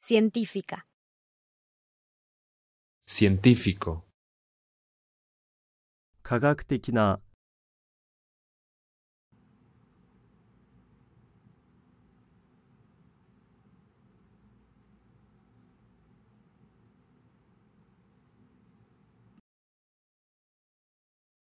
Científica. Científico. 科学的な